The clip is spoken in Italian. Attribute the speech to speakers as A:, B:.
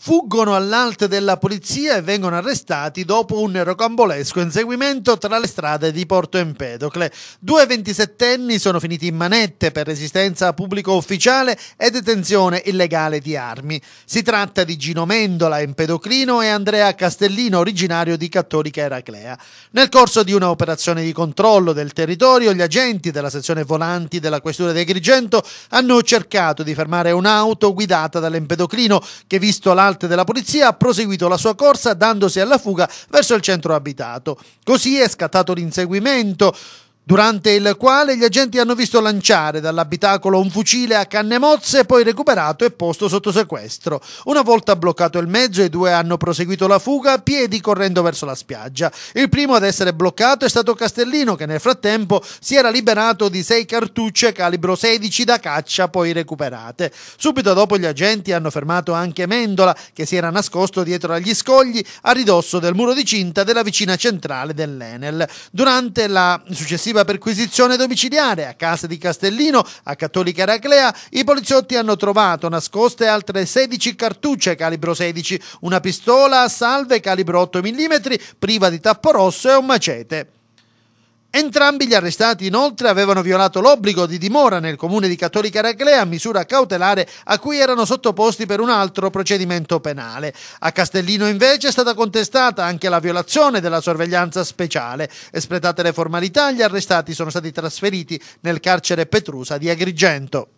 A: Fuggono all'alta della polizia e vengono arrestati dopo un rocambolesco inseguimento tra le strade di Porto Empedocle. Due 27enni sono finiti in manette per resistenza a pubblico ufficiale e detenzione illegale di armi. Si tratta di Gino Mendola, Empedoclino, e Andrea Castellino, originario di Cattolica Eraclea. Nel corso di un'operazione di controllo del territorio, gli agenti della sezione volanti della questura di Agrigento hanno cercato di fermare un'auto guidata dall'Empedoclino che, visto la alte della polizia ha proseguito la sua corsa dandosi alla fuga verso il centro abitato. Così è scattato l'inseguimento durante il quale gli agenti hanno visto lanciare dall'abitacolo un fucile a canne mozze, poi recuperato e posto sotto sequestro. Una volta bloccato il mezzo, i due hanno proseguito la fuga a piedi correndo verso la spiaggia. Il primo ad essere bloccato è stato Castellino, che nel frattempo si era liberato di sei cartucce calibro 16 da caccia, poi recuperate. Subito dopo gli agenti hanno fermato anche Mendola, che si era nascosto dietro agli scogli a ridosso del muro di cinta della vicina centrale dell'Enel. Durante la successiva effettiva perquisizione domiciliare a casa di Castellino, a Cattolica Eraclea, i poliziotti hanno trovato nascoste altre 16 cartucce calibro 16, una pistola a salve calibro 8 mm priva di tappo rosso e un macete. Entrambi gli arrestati inoltre avevano violato l'obbligo di dimora nel comune di Cattolica Raclea, misura cautelare a cui erano sottoposti per un altro procedimento penale. A Castellino invece è stata contestata anche la violazione della sorveglianza speciale. Espletate le formalità, gli arrestati sono stati trasferiti nel carcere Petrusa di Agrigento.